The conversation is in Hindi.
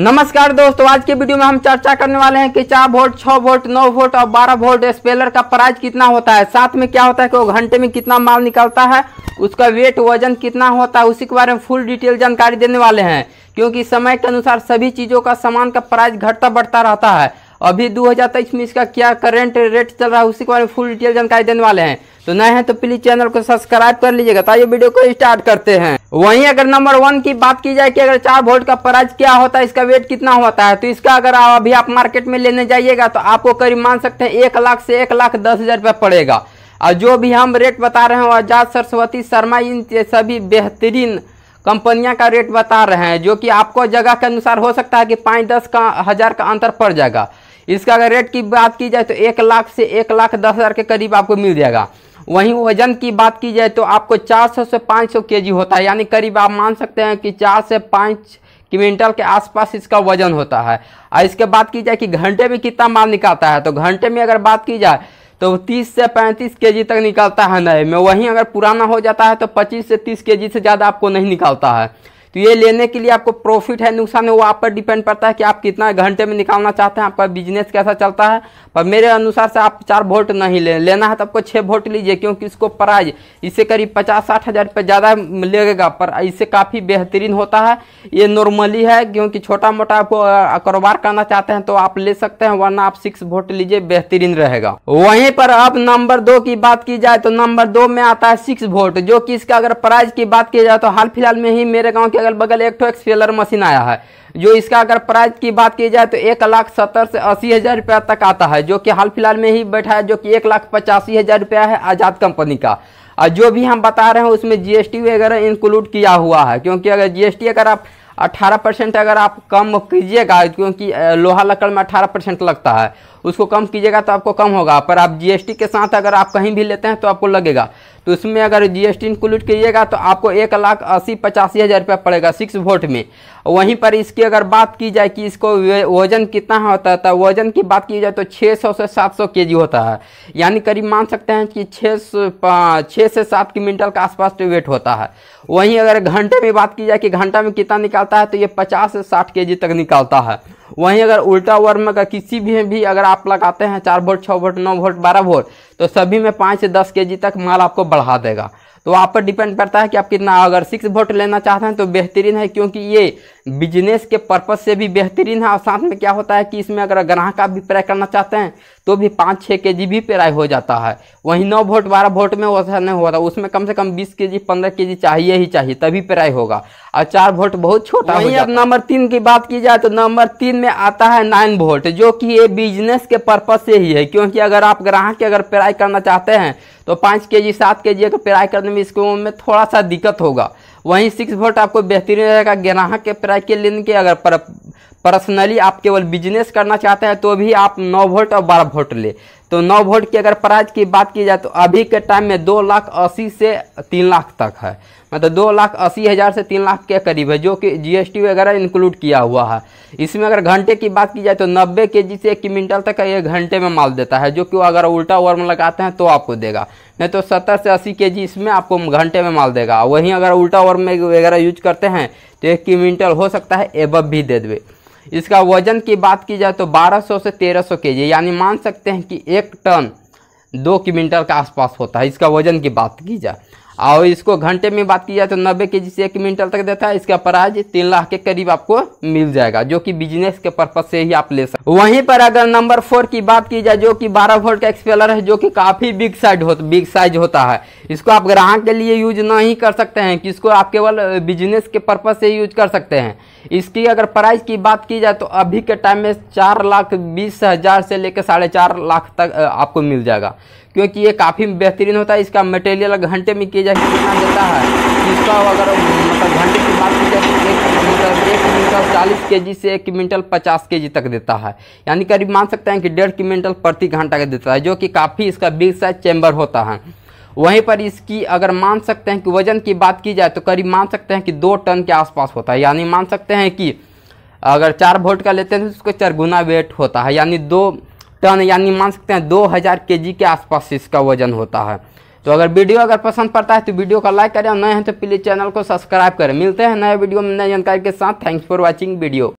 नमस्कार दोस्तों आज के वीडियो में हम चर्चा करने वाले हैं कि चार वोल्ट छह वोल्ट नौ वोल्ट और बारह वोल्ट स्पेलर का प्राइस कितना होता है साथ में क्या होता है कि वो घंटे में कितना माल निकलता है उसका वेट वजन कितना होता है उसी के बारे में फुल डिटेल जानकारी देने वाले हैं क्योंकि समय के अनुसार सभी चीज़ों का सामान का प्राइस घटता बढ़ता रहता है अभी दो हज़ार तेईस में इसका क्या करेंट रेट चल रहा है उसी के बारे में फुल डिटेल जानकारी देने वाले हैं तो नए हैं तो प्लीज चैनल को सब्सक्राइब कर लीजिएगा ताकि वीडियो को स्टार्ट करते हैं वहीं अगर नंबर वन की बात की जाए कि अगर चार वोल्ट का प्राइस क्या होता है इसका वेट कितना होता है तो इसका अगर अभी आप मार्केट में लेने जाइएगा तो आपको करीब मान सकते हैं एक लाख से एक लाख दस हज़ार रुपया पड़ेगा और जो भी हम रेट बता रहे हैं आजाद सरस्वती शर्मा इन सभी बेहतरीन कंपनियां का रेट बता रहे हैं जो कि आपको जगह के अनुसार हो सकता है कि पाँच दस का हज़ार का अंतर पड़ जाएगा इसका अगर रेट की बात की जाए तो एक लाख से एक लाख दस हज़ार के करीब आपको मिल जाएगा वहीं वजन की बात की जाए तो आपको 400 से 500 केजी होता है यानी करीब आप मान सकते हैं कि चार से पाँच क्विंटल के आसपास इसका वजन होता है और इसके बात की जाए कि घंटे में कितना माल निकालता है तो घंटे में अगर बात की जाए तो 30 से 35 केजी तक निकलता है नए में वहीं अगर पुराना हो जाता है तो 25 से 30 केजी से ज़्यादा आपको नहीं निकालता है तो ये लेने के लिए आपको प्रॉफिट है नुकसान है वो आप पर डिपेंड करता है कि आप कितना घंटे में निकालना चाहते हैं आपका बिजनेस कैसा चलता है पर मेरे अनुसार से आप चार वोट नहीं ले, लेना है तो आपको छः वोट लीजिए क्योंकि इसको प्राइज इससे करीब पचास साठ हज़ार रुपये ज़्यादा लगेगा पर इससे काफ़ी बेहतरीन होता है ये नॉर्मली है क्योंकि छोटा मोटा आपको कारोबार करना चाहते हैं तो आप ले सकते हैं वरना आप सिक्स वोट लीजिए बेहतरीन रहेगा वहीं पर अब नंबर दो की बात की जाए तो नंबर दो में आता है सिक्स वोट जो कि इसका अगर प्राइज की बात की जाए तो हाल फिलहाल में ही मेरे गाँव के के अगल बगल एक ठो एक्सपेलर मशीन आया है जो इसका अगर प्राइस की बात की जाए तो एक लाख सत्तर से अस्सी हज़ार रुपया तक आता है जो कि हाल फिलहाल में ही बैठा है जो कि एक लाख पचासी हज़ार रुपया है आज़ाद कंपनी का और जो भी हम बता रहे हैं उसमें जीएसटी वगैरह इंक्लूड किया हुआ है क्योंकि अगर जीएसटी अगर आप 18 परसेंट अगर आप कम कीजिएगा क्योंकि लोहा लकड़ में 18 परसेंट लगता है उसको कम कीजिएगा तो आपको कम होगा पर आप जीएसटी के साथ अगर आप कहीं भी लेते हैं तो आपको लगेगा तो इसमें अगर जीएसटी इंक्लूड करिएगा तो आपको एक लाख अस्सी पचासी हज़ार रुपया पड़ेगा सिक्स वोट में वहीं पर इसकी अगर बात की जाए कि इसको वजन कितना होता है तो वजन की बात की जाए तो 600 से 700 केजी होता है यानी करीब मान सकते हैं कि छः छः से सात क्विंटल का आसपास वेट तो होता है वहीं अगर घंटे में बात की जाए कि घंटा में कितना निकालता है तो ये पचास से साठ के तक निकालता है वहीं अगर उल्टा वर्म का किसी भी भी अगर आप लगाते हैं चार वोट छः वोट नौ वोट बारह वोट तो सभी में पाँच से दस के तक माल आपको बढ़ा देगा तो आप पर डिपेंड करता है कि आप कितना अगर सिक्स वोट लेना चाहते हैं तो बेहतरीन है क्योंकि ये बिजनेस के पर्पज़ से भी बेहतरीन है और साथ में क्या होता है कि इसमें अगर ग्राहक आप भी करना चाहते हैं तो भी पाँच छः के जी भी पेराई हो जाता है वहीं नौ वोट बारह वोट में वैसा नहीं होता तो उसमें कम से कम बीस के जी पंद्रह के जी चाहिए ही चाहिए तभी पेराई होगा और चार वोट बहुत छोटा वहीं अब नंबर तीन की बात की जाए तो नंबर तीन में आता है नाइन वोट जो कि ये बिजनेस के पर्पज़ से ही है क्योंकि अगर आप ग्राहक की अगर पेराई करना चाहते हैं तो पाँच के जी सात के जी अगर पेराई करने में इसको में थोड़ा सा दिक्कत होगा वहीं सिक्स वोल्ट आपको बेहतरीन रहेगा ग्राहक के प्राय के लेन के अगर पर, पर्सनली आप केवल बिजनेस करना चाहते हैं तो भी आप नौ वोल्ट और बारह वोल्ट ले तो नौ वोल्ट की अगर प्राइस की बात की जाए तो अभी के टाइम में दो लाख अस्सी से तीन लाख तक है मतलब दो लाख अस्सी हज़ार से तीन लाख के करीब है जो कि जीएसटी वगैरह इंक्लूड किया हुआ है इसमें अगर घंटे की बात की जाए तो नब्बे के जी से एक क्विंटल तक एक घंटे में माल देता है जो कि अगर उल्टा वर्म लगाते हैं तो आपको देगा नहीं तो सत्तर से अस्सी के जी इसमें आपको घंटे में माल देगा वहीं अगर उल्टा वर्म वगैरह यूज करते हैं तो एक क्विंटल हो सकता है एबब भी दे देवे इसका वजन की बात की जाए तो 1200 से 1300 केजी यानी मान सकते हैं कि एक टन दो क्विंटल के आसपास होता है इसका वजन की बात की जाए और इसको घंटे में बात की जाए तो नब्बे के जी से एक मिनटल तक देता है इसका प्राइज तीन लाख के करीब आपको मिल जाएगा जो कि बिजनेस के पर्पज से ही आप ले सकते वहीं पर अगर नंबर फोर की बात की जाए जो कि बारह वोल्ट का एक्सपेलर है जो कि काफी बिग साइज हो बिग साइज होता है इसको आप ग्राहक के लिए यूज नहीं कर सकते हैं कि आप केवल बिजनेस के पर्पज से यूज कर सकते हैं इसकी अगर प्राइस की बात की जाए तो अभी के टाइम में चार लाख बीस हज़ार से लेकर साढ़े चार लाख तक आपको मिल जाएगा क्योंकि ये काफ़ी बेहतरीन होता है इसका मटेरियल घंटे में किया जाए कितना देता है इसका अगर मतलब घंटे की बात की जाए तो एक मतलब एक क्विंटल चालीस के जी से एक क्विंटल पचास के जी तक देता है यानी करीब मान सकते हैं कि डेढ़ क्विंटल प्रति घंटा का देता है जो कि काफ़ी इसका बिग साइज चैम्बर होता है वहीं पर इसकी अगर मान सकते हैं कि वजन की बात की जाए तो करीब मान सकते हैं कि दो टन के आसपास होता है यानी मान सकते हैं कि अगर चार वोल्ट का लेते हैं तो उसका चार गुना वेट होता है यानी दो टन यानी मान सकते हैं दो हज़ार के जी के आसपास इसका वजन होता है तो अगर वीडियो अगर पसंद पड़ता है तो वीडियो का लाइक करें और नए हैं तो प्लीज़ चैनल को सब्सक्राइब करें मिलते हैं नए वीडियो में नई जानकारी के साथ थैंक्स फॉर वॉचिंग वीडियो